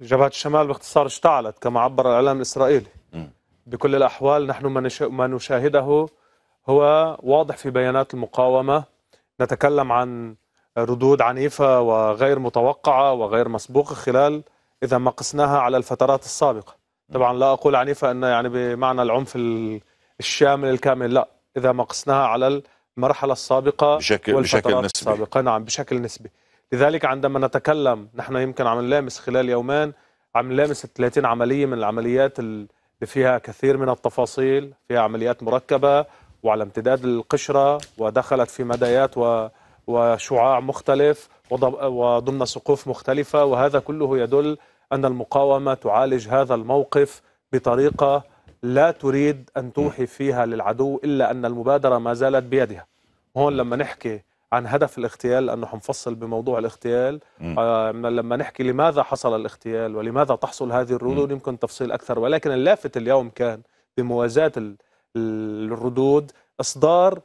جبهة الشمال باختصار اشتعلت كما عبر الإعلام الإسرائيلي بكل الأحوال نحن ما ما نشاهده هو واضح في بيانات المقاومة نتكلم عن ردود عنيفة وغير متوقعة وغير مسبوقة خلال إذا ما قسناها على الفترات السابقة طبعا لا أقول عنيفة أن يعني بمعنى العنف الشامل الكامل لا إذا ما قسناها على المرحلة السابقة بشكل, والفترات بشكل نسبي السابقة نعم بشكل نسبي لذلك عندما نتكلم نحن يمكن عم نلامس خلال يومين عم نلامس 30 عملية من العمليات اللي فيها كثير من التفاصيل فيها عمليات مركبة وعلى امتداد القشرة ودخلت في مدايات و... وشعاع مختلف وضمن سقوف مختلفة وهذا كله يدل أن المقاومة تعالج هذا الموقف بطريقة لا تريد أن توحي فيها للعدو إلا أن المبادرة ما زالت بيدها هون لما نحكي عن هدف الاغتيال لانه حنفصل بموضوع الاغتيال آه لما نحكي لماذا حصل الاغتيال ولماذا تحصل هذه الردود يمكن تفصيل اكثر ولكن اللافت اليوم كان بموازاه الردود اصدار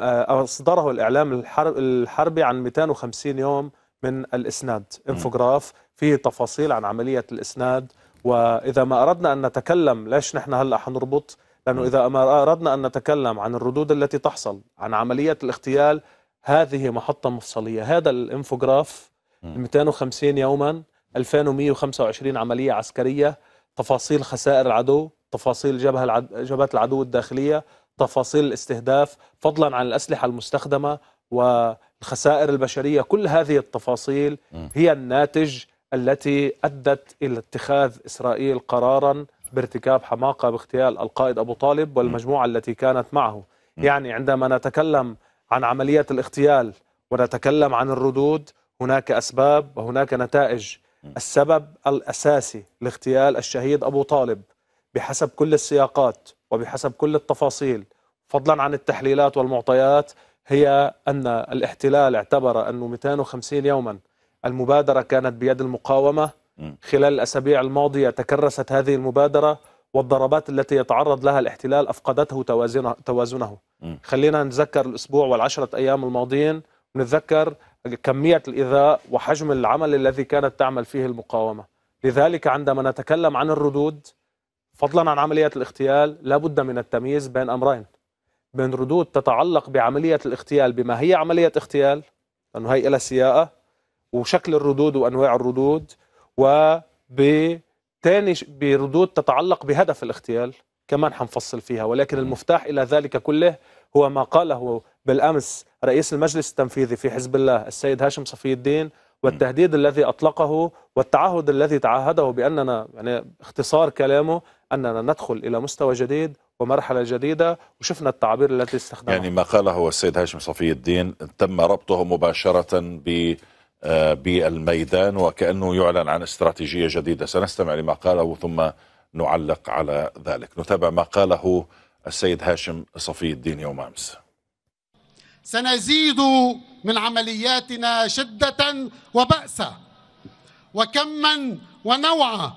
آه، اصدره الاعلام الحربي عن 250 يوم من الاسناد انفوغراف فيه تفاصيل عن عمليه الاسناد واذا ما اردنا ان نتكلم ليش نحن هلا حنربط لانه اذا ما اردنا ان نتكلم عن الردود التي تحصل عن عمليه الاغتيال هذه محطة مفصلية هذا الانفوجراف 250 يوما 2125 عملية عسكرية تفاصيل خسائر العدو تفاصيل جبهة العد... جبهة العدو الداخلية تفاصيل الاستهداف فضلا عن الأسلحة المستخدمة والخسائر البشرية كل هذه التفاصيل هي الناتج التي أدت إلى اتخاذ إسرائيل قرارا بارتكاب حماقة باغتيال القائد أبو طالب والمجموعة التي كانت معه يعني عندما نتكلم عن عمليات الاغتيال ونتكلم عن الردود هناك أسباب وهناك نتائج السبب الأساسي لاغتيال الشهيد أبو طالب بحسب كل السياقات وبحسب كل التفاصيل فضلا عن التحليلات والمعطيات هي أن الاحتلال اعتبر أنه 250 يوما المبادرة كانت بيد المقاومة خلال الأسابيع الماضية تكرست هذه المبادرة والضربات التي يتعرض لها الاحتلال أفقدته توازنه, توازنه. خلينا نتذكر الأسبوع والعشرة أيام الماضيين ونتذكر كمية الإذاء وحجم العمل الذي كانت تعمل فيه المقاومة لذلك عندما نتكلم عن الردود فضلا عن عملية الاغتيال لا بد من التمييز بين أمرين بين ردود تتعلق بعملية الاغتيال بما هي عملية اغتيال لأنه هي لها سياقة وشكل الردود وأنواع الردود وب تاني بردود تتعلق بهدف الاغتيال كمان حنفصل فيها ولكن المفتاح إلى ذلك كله هو ما قاله بالأمس رئيس المجلس التنفيذي في حزب الله السيد هاشم صفي الدين والتهديد الذي أطلقه والتعهد الذي تعهده بأننا يعني اختصار كلامه أننا ندخل إلى مستوى جديد ومرحلة جديدة وشفنا التعبير التي استخدمها يعني ما قاله السيد هاشم صفي الدين تم ربطه مباشرة ب بالميدان وكأنه يعلن عن استراتيجية جديدة سنستمع لما قاله ثم نعلق على ذلك نتابع ما قاله السيد هاشم صفي الدين يوم أمس سنزيد من عملياتنا شدة وبأسا وكما ونوعا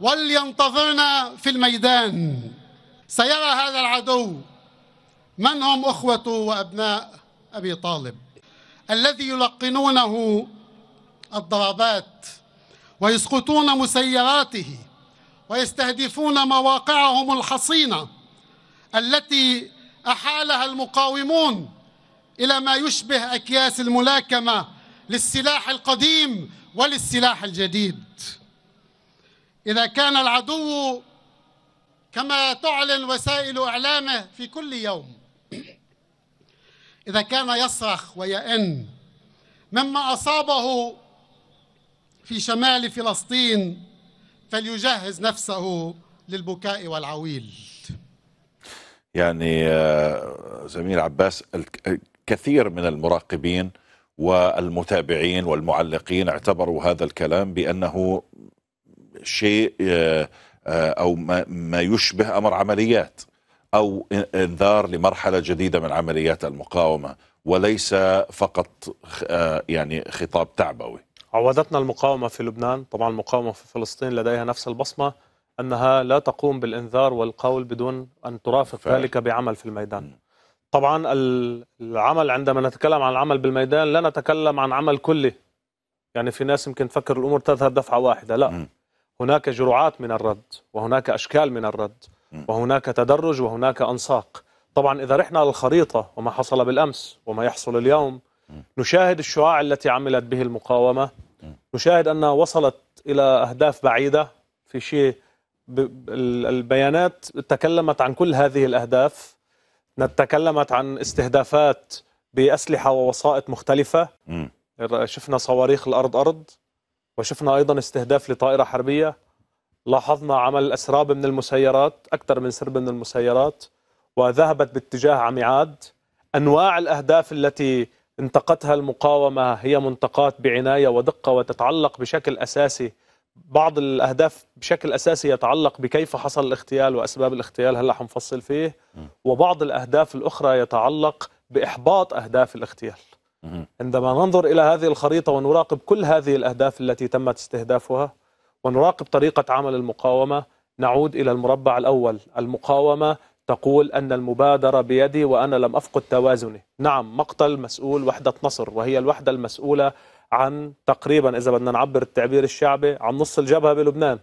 ولينتظرنا في الميدان سيرى هذا العدو من هم أخوة وأبناء أبي طالب الذي يلقنونه الضربات ويسقطون مسيراته ويستهدفون مواقعهم الحصينه التي احالها المقاومون الى ما يشبه اكياس الملاكمه للسلاح القديم وللسلاح الجديد اذا كان العدو كما تعلن وسائل اعلامه في كل يوم اذا كان يصرخ ويئن مما اصابه في شمال فلسطين فليجهز نفسه للبكاء والعويل يعني آه، زميل عباس كثير من المراقبين والمتابعين والمعلقين اعتبروا هذا الكلام بأنه شيء آه، آه، أو ما يشبه أمر عمليات أو إنذار لمرحلة جديدة من عمليات المقاومة وليس فقط يعني خطاب تعبوي عودتنا المقاومة في لبنان طبعا المقاومة في فلسطين لديها نفس البصمة أنها لا تقوم بالإنذار والقول بدون أن ترافق فعلا. ذلك بعمل في الميدان طبعا العمل عندما نتكلم عن العمل بالميدان لا نتكلم عن عمل كلي يعني في ناس يمكن تفكر الأمور تذهب دفعة واحدة لا م. هناك جرعات من الرد وهناك أشكال من الرد وهناك تدرج وهناك أنساق طبعا إذا رحنا للخريطة وما حصل بالأمس وما يحصل اليوم نشاهد الشعاع التي عملت به المقاومة نشاهد أنها وصلت إلى أهداف بعيدة في شيء البيانات تكلمت عن كل هذه الأهداف تكلمت عن استهدافات بأسلحة ووسائط مختلفة شفنا صواريخ الأرض أرض وشفنا أيضا استهداف لطائرة حربية لاحظنا عمل أسراب من المسيرات أكثر من سرب من المسيرات وذهبت باتجاه عميعاد أنواع الأهداف التي انتقتها المقاومة هي منتقات بعناية ودقة وتتعلق بشكل أساسي بعض الأهداف بشكل أساسي يتعلق بكيف حصل الاغتيال وأسباب الاغتيال هلأ حنفصل فيه وبعض الأهداف الأخرى يتعلق بإحباط أهداف الاغتيال عندما ننظر إلى هذه الخريطة ونراقب كل هذه الأهداف التي تمت استهدافها ونراقب طريقة عمل المقاومة نعود إلى المربع الأول المقاومة تقول أن المبادرة بيدي وأنا لم أفقد توازني نعم مقتل مسؤول وحدة نصر وهي الوحدة المسؤولة عن تقريبا إذا بدنا نعبر التعبير الشعبي عن نص الجبهة بلبنان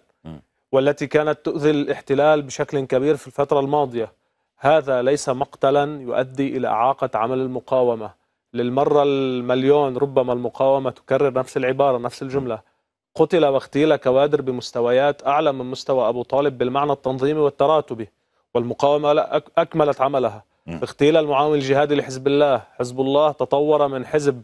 والتي كانت تؤذي الاحتلال بشكل كبير في الفترة الماضية هذا ليس مقتلا يؤدي إلى إعاقة عمل المقاومة للمرة المليون ربما المقاومة تكرر نفس العبارة نفس الجملة قتل واغتيل كوادر بمستويات أعلى من مستوى أبو طالب بالمعنى التنظيمي والتراتبي والمقاومة أكملت عملها اغتيل المعاون الجهادي لحزب الله حزب الله تطور من حزب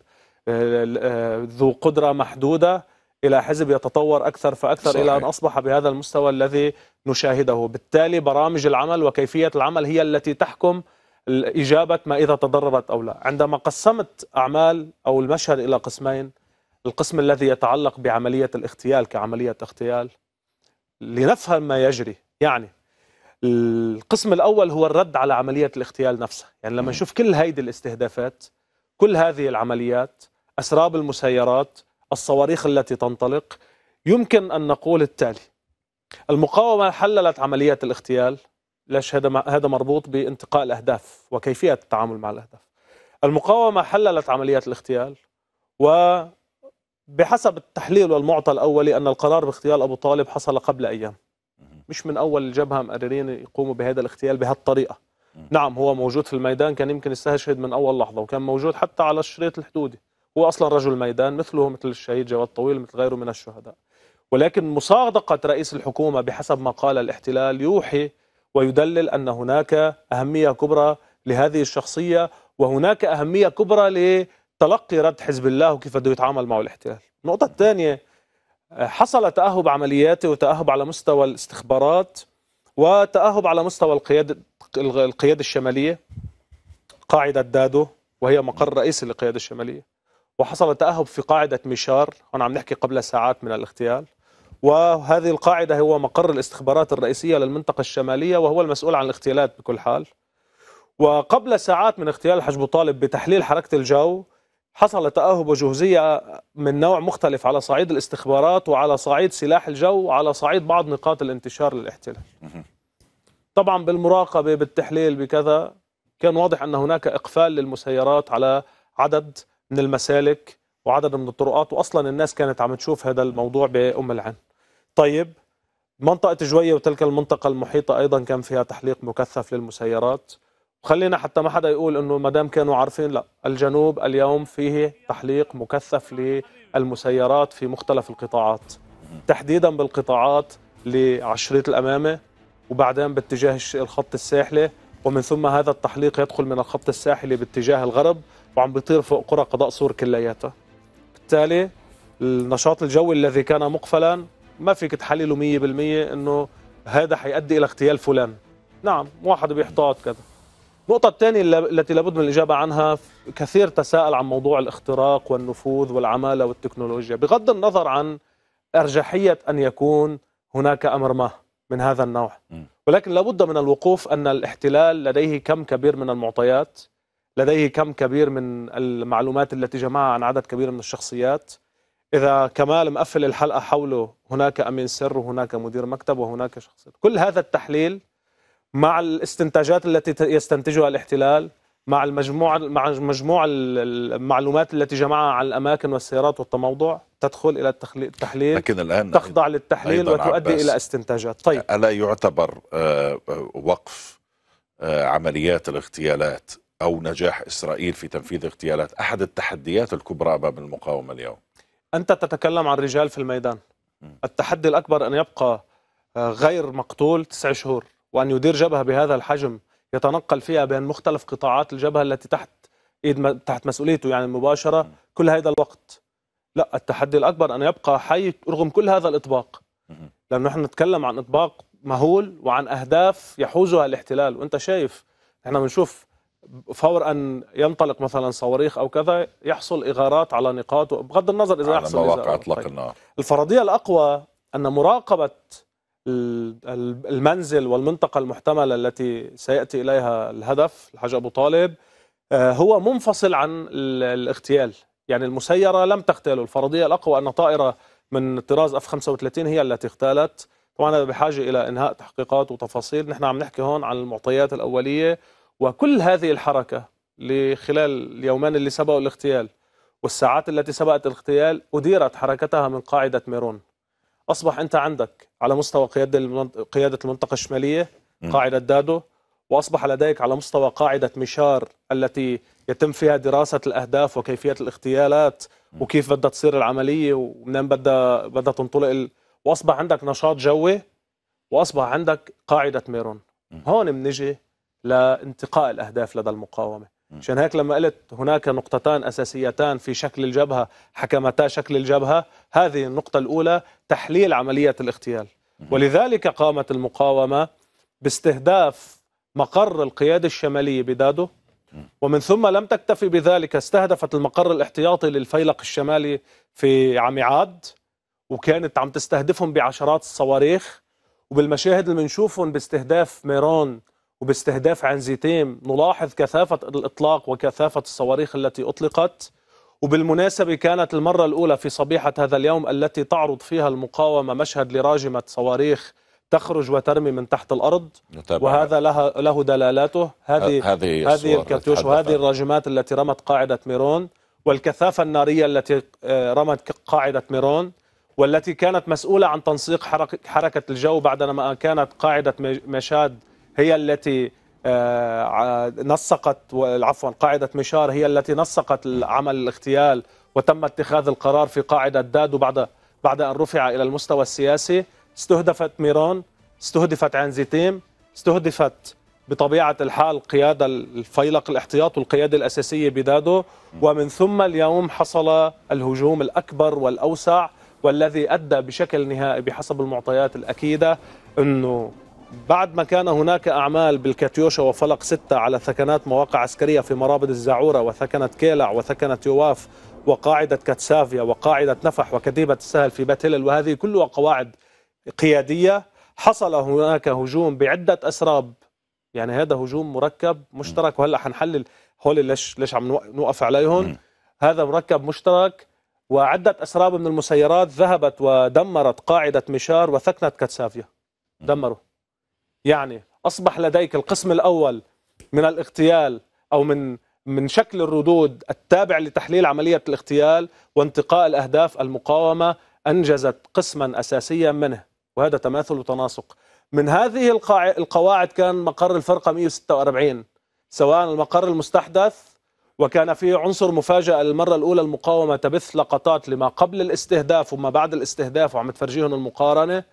آه، آه، ذو قدرة محدودة إلى حزب يتطور أكثر فأكثر صحيح. إلى أن أصبح بهذا المستوى الذي نشاهده بالتالي برامج العمل وكيفية العمل هي التي تحكم إجابة ما إذا تضررت أو لا عندما قسمت أعمال أو المشهد إلى قسمين القسم الذي يتعلق بعملية الاغتيال كعملية اغتيال لنفهم ما يجري يعني القسم الأول هو الرد على عملية الاغتيال نفسها يعني لما نشوف كل هيدي الاستهدافات كل هذه العمليات أسراب المسيرات الصواريخ التي تنطلق يمكن أن نقول التالي المقاومة حللت عملية الاغتيال ليش هذا هذا مربوط بانتقاء الأهداف وكيفية التعامل مع الأهداف المقاومة حللت عملية الاغتيال و بحسب التحليل والمعطى الأولي أن القرار باغتيال أبو طالب حصل قبل أيام مش من اول الجبهه مقررين يقوموا بهذا الاغتيال بهالطريقه نعم هو موجود في الميدان كان يمكن يستشهد من اول لحظه وكان موجود حتى على الشريط الحدودي هو اصلا رجل ميدان مثله مثل الشهيد جواد طويل مثل غيره من الشهداء ولكن مصادقه رئيس الحكومه بحسب ما قال الاحتلال يوحي ويدلل ان هناك اهميه كبرى لهذه الشخصيه وهناك اهميه كبرى لتلقي رد حزب الله وكيف بده يتعامل معه الاحتلال النقطه الثانيه حصل تاهب عملياتي وتاهب على مستوى الاستخبارات وتاهب على مستوى القياده القياده الشماليه قاعده دادو وهي مقر رئيسي للقياده الشماليه وحصل تاهب في قاعده ميشار هون عم نحكي قبل ساعات من الاغتيال وهذه القاعده هو مقر الاستخبارات الرئيسيه للمنطقه الشماليه وهو المسؤول عن الاغتيالات بكل حال وقبل ساعات من اغتيال حجب طالب بتحليل حركه الجو حصل تأهب وجهوزيه من نوع مختلف على صعيد الاستخبارات وعلى صعيد سلاح الجو وعلى صعيد بعض نقاط الانتشار للاحتلال طبعا بالمراقبة بالتحليل بكذا كان واضح أن هناك إقفال للمسيرات على عدد من المسالك وعدد من الطرقات وأصلا الناس كانت عم تشوف هذا الموضوع بأم العين طيب منطقة جوية وتلك المنطقة المحيطة أيضا كان فيها تحليق مكثف للمسيرات خلينا حتى ما حدا يقول انه ما دام كانوا عارفين لا الجنوب اليوم فيه تحليق مكثف للمسيرات في مختلف القطاعات تحديدا بالقطاعات لعشرية الامامه وبعدين باتجاه الخط الساحلي ومن ثم هذا التحليق يدخل من الخط الساحلي باتجاه الغرب وعم بيطير فوق قرى قضاء سور كلياتها بالتالي النشاط الجوي الذي كان مقفلا ما فيك تحلله 100% انه هذا حيؤدي الى اغتيال فلان نعم واحد بيحتاط كذا النقطة الثانية التي لابد من الإجابة عنها كثير تساءل عن موضوع الاختراق والنفوذ والعمالة والتكنولوجيا بغض النظر عن أرجحية أن يكون هناك أمر ما من هذا النوع ولكن لابد من الوقوف أن الاحتلال لديه كم كبير من المعطيات لديه كم كبير من المعلومات التي جمعها عن عدد كبير من الشخصيات إذا كمال مقفل الحلقة حوله هناك أمين سر وهناك مدير مكتب وهناك شخصيات كل هذا التحليل مع الاستنتاجات التي يستنتجها الاحتلال مع المجموعة مع مجموع المعلومات التي جمعها عن الأماكن والسيارات والتموضع تدخل إلى التحليل لكن الآن تخضع للتحليل وتؤدي عباس. إلى استنتاجات طيب ألا يعتبر آه، آه، وقف آه، عمليات الاغتيالات أو نجاح إسرائيل في تنفيذ اغتيالات أحد التحديات الكبرى أمام المقاومة اليوم أنت تتكلم عن رجال في الميدان التحدي الأكبر أن يبقى غير مقتول تسع شهور وأن يدير جبهة بهذا الحجم يتنقل فيها بين مختلف قطاعات الجبهة التي تحت إيد تحت مسؤوليته يعني مباشرة كل هذا الوقت لا التحدي الأكبر أن يبقى حي رغم كل هذا الإطباق لأنه نحن نتكلم عن إطباق مهول وعن أهداف يحوزها الاحتلال وأنت شايف نحن بنشوف فور ان ينطلق مثلا صواريخ او كذا يحصل اغارات على نقاط بغض النظر اذا على يحصل مواقع اطلاق طيب. النار الفرضيه الاقوى ان مراقبه المنزل والمنطقة المحتملة التي سيأتي إليها الهدف الحاج أبو طالب آه، هو منفصل عن الاغتيال يعني المسيرة لم تغتاله الفرضية الأقوى أن طائرة من طراز اف 35 هي التي اغتالت طبعا هذا بحاجه الى انهاء تحقيقات وتفاصيل نحن عم نحكي هون عن المعطيات الاوليه وكل هذه الحركه خلال اليومين اللي سبقوا الاغتيال والساعات التي سبقت الاغتيال اديرت حركتها من قاعده ميرون اصبح انت عندك على مستوى قياده قياده المنطقه الشماليه قاعده دادو واصبح لديك على مستوى قاعده مشار التي يتم فيها دراسه الاهداف وكيفيه الاغتيالات وكيف بدها تصير العمليه ومنين بدها بدها تنطلق واصبح عندك نشاط جوي واصبح عندك قاعده ميرون هون بنجي لانتقاء الاهداف لدى المقاومه عشان هيك لما قلت هناك نقطتان اساسيتان في شكل الجبهه حكمتا شكل الجبهه هذه النقطه الاولى تحليل عمليه الاغتيال ولذلك قامت المقاومه باستهداف مقر القياده الشماليه بدادو ومن ثم لم تكتفي بذلك استهدفت المقر الاحتياطي للفيلق الشمالي في عميعاد وكانت عم تستهدفهم بعشرات الصواريخ وبالمشاهد اللي بنشوفهم باستهداف ميرون وباستهداف زيتيم نلاحظ كثافة الإطلاق وكثافة الصواريخ التي أطلقت وبالمناسبة كانت المرة الأولى في صبيحة هذا اليوم التي تعرض فيها المقاومة مشهد لراجمة صواريخ تخرج وترمي من تحت الارض نتابع. وهذا لها له دلالاته هذه هذه, هذه الكرتوش وهذه الراجمات التي رمت قاعده ميرون والكثافه الناريه التي آه، رمت قاعده ميرون والتي كانت مسؤوله عن تنسيق حركه الجو بعدما كانت قاعده مشاد هي التي آه، نسقت عفوا قاعدة مشار هي التي نسقت عمل الاغتيال وتم اتخاذ القرار في قاعدة داد وبعد بعد أن رفع إلى المستوى السياسي استهدفت ميرون استهدفت عين زيتيم استهدفت بطبيعة الحال قيادة الفيلق الاحتياط والقيادة الأساسية بدادو ومن ثم اليوم حصل الهجوم الأكبر والأوسع والذي أدى بشكل نهائي بحسب المعطيات الأكيدة أنه بعد ما كان هناك أعمال بالكاتيوشا وفلق ستة على ثكنات مواقع عسكرية في مرابد الزعورة وثكنة كيلع وثكنة يواف وقاعدة كاتسافيا وقاعدة نفح وكتيبة السهل في بيت هلل وهذه كلها قواعد قيادية حصل هناك هجوم بعدة أسراب يعني هذا هجوم مركب مشترك وهلا حنحلل هول ليش ليش عم نوقف عليهم هذا مركب مشترك وعدة أسراب من المسيرات ذهبت ودمرت قاعدة مشار وثكنة كاتسافيا دمروا يعني أصبح لديك القسم الأول من الاغتيال أو من من شكل الردود التابع لتحليل عملية الاغتيال وانتقاء الأهداف المقاومة أنجزت قسما أساسيا منه وهذا تماثل وتناسق من هذه القواعد كان مقر الفرقة 146 سواء المقر المستحدث وكان فيه عنصر مفاجأة للمرة الأولى المقاومة تبث لقطات لما قبل الاستهداف وما بعد الاستهداف وعم تفرجيهم المقارنة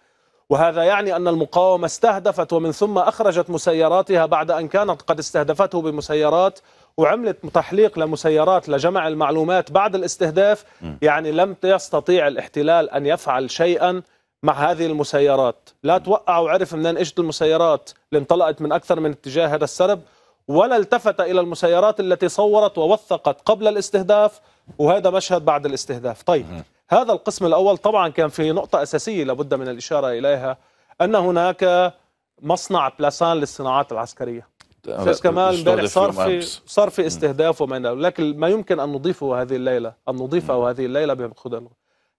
وهذا يعني أن المقاومة استهدفت ومن ثم أخرجت مسيراتها بعد أن كانت قد استهدفته بمسيرات وعملت تحليق لمسيرات لجمع المعلومات بعد الاستهداف يعني لم يستطيع الاحتلال أن يفعل شيئا مع هذه المسيرات لا توقع وعرف منين اجت المسيرات اللي انطلقت من أكثر من اتجاه هذا السرب ولا التفت إلى المسيرات التي صورت ووثقت قبل الاستهداف وهذا مشهد بعد الاستهداف طيب هذا القسم الأول طبعا كان في نقطة أساسية لابد من الإشارة إليها أن هناك مصنع بلاسان للصناعات العسكرية استاذ كمال امبارح صار في صار في استهداف وما الى لكن ما يمكن ان نضيفه هذه الليله ان نضيفه هذه الليله بمقدار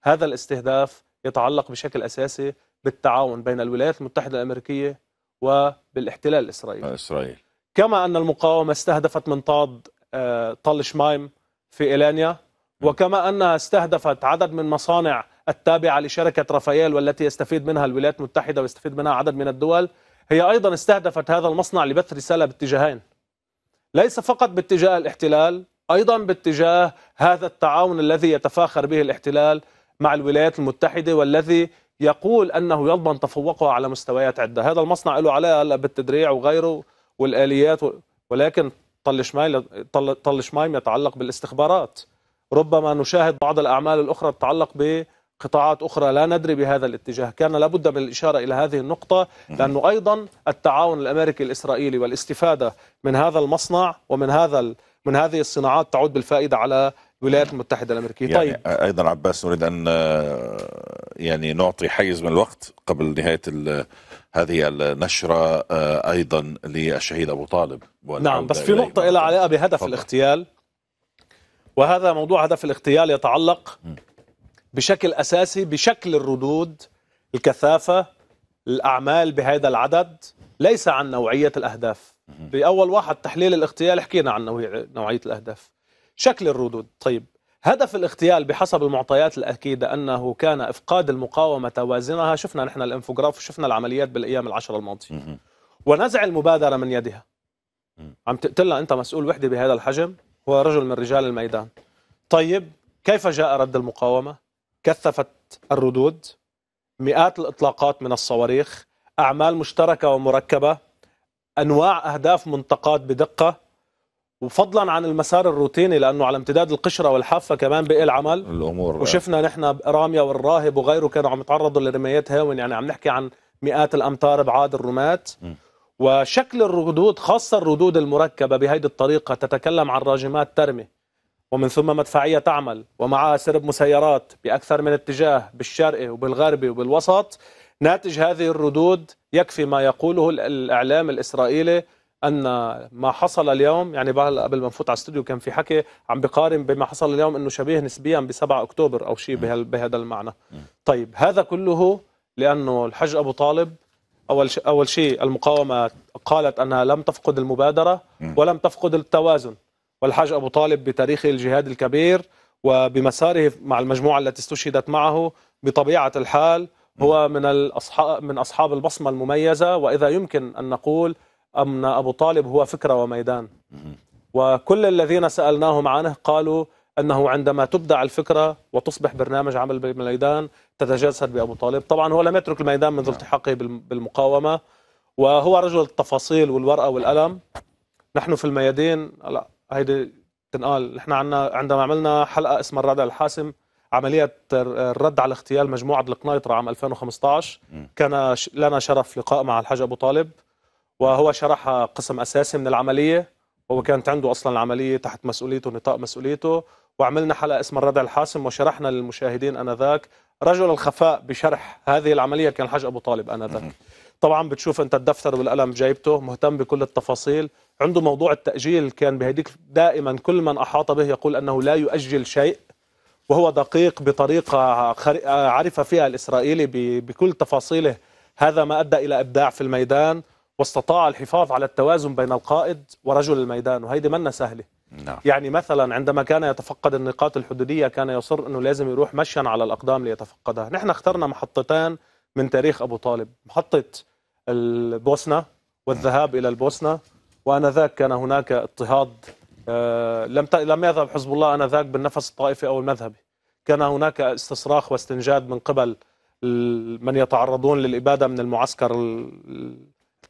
هذا الاستهداف يتعلق بشكل اساسي بالتعاون بين الولايات المتحده الامريكيه وبالاحتلال الاسرائيلي اسرائيل كما ان المقاومه استهدفت منطاد آه، طلش شمايم في ايلانيا وكما أنها استهدفت عدد من مصانع التابعة لشركة رافائيل والتي يستفيد منها الولايات المتحدة ويستفيد منها عدد من الدول هي أيضا استهدفت هذا المصنع لبث رسالة باتجاهين ليس فقط باتجاه الاحتلال أيضا باتجاه هذا التعاون الذي يتفاخر به الاحتلال مع الولايات المتحدة والذي يقول أنه يضمن تفوقها على مستويات عدة هذا المصنع له علاقة بالتدريع وغيره والآليات ولكن طل شمايم يتعلق بالاستخبارات ربما نشاهد بعض الأعمال الأخرى تتعلق بقطاعات أخرى لا ندري بهذا الاتجاه كان لابد من الإشارة إلى هذه النقطة لأنه أيضا التعاون الأمريكي الإسرائيلي والاستفادة من هذا المصنع ومن هذا من هذه الصناعات تعود بالفائدة على الولايات المتحدة الأمريكية يعني طيب أيضا عباس نريد أن آه، يعني نعطي حيز من الوقت قبل نهاية هذه النشرة آه، أيضا للشهيد أبو طالب نعم بس في نقطة لها علاقة بهدف فضل. الاغتيال وهذا موضوع هدف الاغتيال يتعلق بشكل أساسي بشكل الردود الكثافة الأعمال بهذا العدد ليس عن نوعية الأهداف بأول واحد تحليل الاغتيال حكينا عن نوعية الأهداف شكل الردود طيب هدف الاغتيال بحسب المعطيات الأكيدة أنه كان إفقاد المقاومة توازنها شفنا نحن الانفوغراف وشفنا العمليات بالأيام العشرة الماضية ونزع المبادرة من يدها عم تقتلها أنت مسؤول وحدة بهذا الحجم هو رجل من رجال الميدان طيب كيف جاء رد المقاومة؟ كثفت الردود مئات الإطلاقات من الصواريخ أعمال مشتركة ومركبة أنواع أهداف منطقات بدقة وفضلا عن المسار الروتيني لانه على امتداد القشره والحافه كمان بقي العمل الامور وشفنا نحن راميا والراهب وغيره كانوا عم يتعرضوا لرميات هاون يعني عم نحكي عن مئات الامتار ابعاد الرمات م. وشكل الردود خاصة الردود المركبة بهذه الطريقة تتكلم عن راجمات ترمي ومن ثم مدفعية تعمل ومعها سرب مسيرات بأكثر من اتجاه بالشرق وبالغربي وبالوسط ناتج هذه الردود يكفي ما يقوله الإعلام الإسرائيلي أن ما حصل اليوم يعني قبل ما نفوت على الاستوديو كان في حكي عم بقارن بما حصل اليوم أنه شبيه نسبيا ب 7 أكتوبر أو شيء بهذا المعنى طيب هذا كله لأنه الحج أبو طالب اول شيء اول شيء المقاومه قالت انها لم تفقد المبادره ولم تفقد التوازن والحاج ابو طالب بتاريخه الجهاد الكبير وبمساره مع المجموعه التي استشهدت معه بطبيعه الحال هو من الاصحاب من اصحاب البصمه المميزه واذا يمكن ان نقول ان ابو طالب هو فكره وميدان وكل الذين سالناهم عنه قالوا انه عندما تبدع الفكره وتصبح برنامج عمل بالميدان تتجسد بابو طالب، طبعا هو لم يترك الميدان منذ نعم. التحاقه بالمقاومه وهو رجل التفاصيل والورقه والقلم نحن في الميادين لا هيدي تنقال نحن عندنا عندما عملنا حلقه اسمها الردع الحاسم عمليه الرد على اغتيال مجموعه القنيطره عام 2015 كان لنا شرف لقاء مع الحاج ابو طالب وهو شرح قسم اساسي من العمليه وهو كانت عنده اصلا العمليه تحت مسؤوليته نطاق مسؤوليته وعملنا حلقة اسمها الردع الحاسم وشرحنا للمشاهدين أنذاك رجل الخفاء بشرح هذه العملية كان الحاج أبو طالب أنذاك طبعا بتشوف أنت الدفتر والقلم جايبته مهتم بكل التفاصيل عنده موضوع التأجيل كان بهديك دائما كل من أحاط به يقول أنه لا يؤجل شيء وهو دقيق بطريقة عرف فيها الإسرائيلي بكل تفاصيله هذا ما أدى إلى إبداع في الميدان واستطاع الحفاظ على التوازن بين القائد ورجل الميدان وهيدي منا سهلة نعم. يعني مثلا عندما كان يتفقد النقاط الحدودية كان يصر أنه لازم يروح مشيا على الأقدام ليتفقدها نحن اخترنا محطتان من تاريخ أبو طالب محطة البوسنة والذهاب إلى البوسنة وأنذاك كان هناك اضطهاد آه، لم لم يذهب حزب الله انذاك بالنفس الطائفي او المذهبي كان هناك استصراخ واستنجاد من قبل من يتعرضون للاباده من المعسكر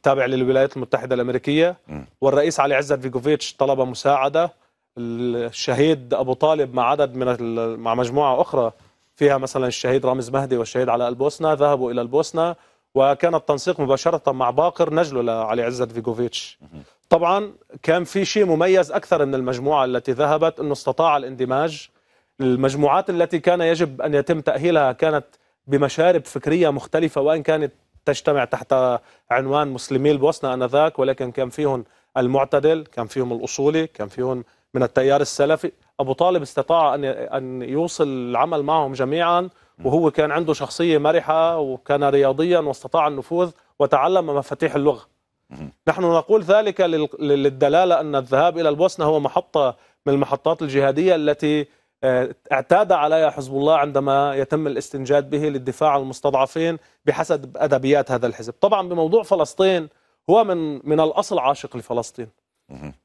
التابع للولايات المتحدة الأمريكية والرئيس علي عزت فيكوفيتش طلب مساعدة الشهيد أبو طالب مع عدد من مع مجموعة أخرى فيها مثلا الشهيد رامز مهدي والشهيد علاء البوسنة ذهبوا إلى البوسنة وكان التنسيق مباشرة مع باقر نجله لعلي عزت فيكوفيتش طبعا كان في شيء مميز أكثر من المجموعة التي ذهبت أنه استطاع الاندماج المجموعات التي كان يجب أن يتم تأهيلها كانت بمشارب فكرية مختلفة وإن كانت تجتمع تحت عنوان مسلمي البوسنة أنذاك ولكن كان فيهم المعتدل كان فيهم الأصولي كان فيهم من التيار السلفي أبو طالب استطاع أن أن يوصل العمل معهم جميعا وهو كان عنده شخصية مرحة وكان رياضيا واستطاع النفوذ وتعلم مفاتيح اللغة نحن نقول ذلك للدلالة أن الذهاب إلى البوسنة هو محطة من المحطات الجهادية التي آه، اعتاد عليها حزب الله عندما يتم الاستنجاد به للدفاع عن المستضعفين بحسب ادبيات هذا الحزب طبعا بموضوع فلسطين هو من من الاصل عاشق لفلسطين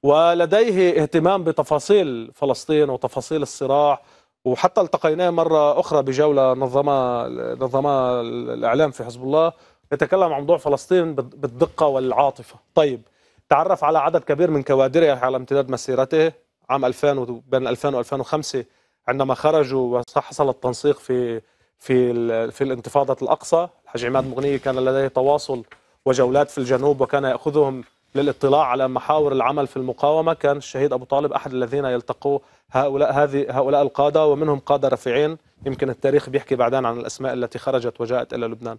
ولديه اهتمام بتفاصيل فلسطين وتفاصيل الصراع وحتى التقيناه مرة أخرى بجولة نظمها نظمها الإعلام في حزب الله يتكلم عن موضوع فلسطين بالدقة والعاطفة طيب تعرف على عدد كبير من كوادره على امتداد مسيرته عام 2000 بين 2000 و 2005 عندما خرجوا وحصل التنسيق في في في الانتفاضه الاقصى الحاج عماد مغنيه كان لديه تواصل وجولات في الجنوب وكان ياخذهم للاطلاع على محاور العمل في المقاومه كان الشهيد ابو طالب احد الذين يلتقوا هؤلاء هذه هؤلاء القاده ومنهم قاده رفيعين يمكن التاريخ بيحكي بعدين عن الاسماء التي خرجت وجاءت الى لبنان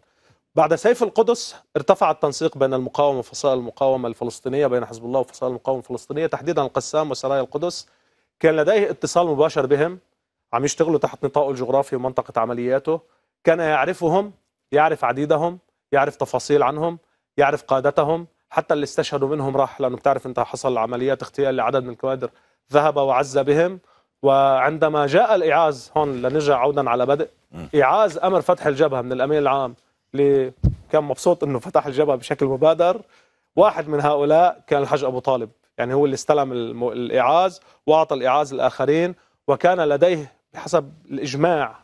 بعد سيف القدس ارتفع التنسيق بين المقاومه وفصائل المقاومه الفلسطينيه بين حزب الله وفصائل المقاومه الفلسطينيه تحديدا القسام وسرايا القدس كان لديه اتصال مباشر بهم عم يشتغلوا تحت نطاقه الجغرافي ومنطقة عملياته كان يعرفهم يعرف عديدهم يعرف تفاصيل عنهم يعرف قادتهم حتى اللي استشهدوا منهم راح لأنه بتعرف أنت حصل عمليات اغتيال لعدد من الكوادر ذهب وعز بهم وعندما جاء الإعاز هون لنرجع عودا على بدء إعاز أمر فتح الجبهة من الأمين العام اللي كان مبسوط أنه فتح الجبهة بشكل مبادر واحد من هؤلاء كان الحاج أبو طالب يعني هو اللي استلم الإعاز وأعطى الإعاز الآخرين وكان لديه بحسب الإجماع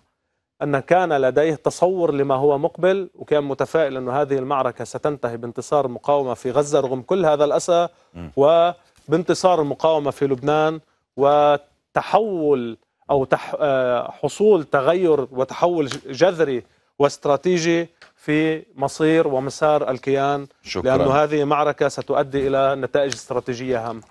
أن كان لديه تصور لما هو مقبل وكان متفائل أن هذه المعركة ستنتهي بانتصار المقاومة في غزة رغم كل هذا الأسى وبانتصار المقاومة في لبنان وتحول أو تح آه، حصول تغير وتحول جذري واستراتيجي في مصير ومسار الكيان شكرا. لأن هذه معركة ستؤدي إلى نتائج استراتيجية هامة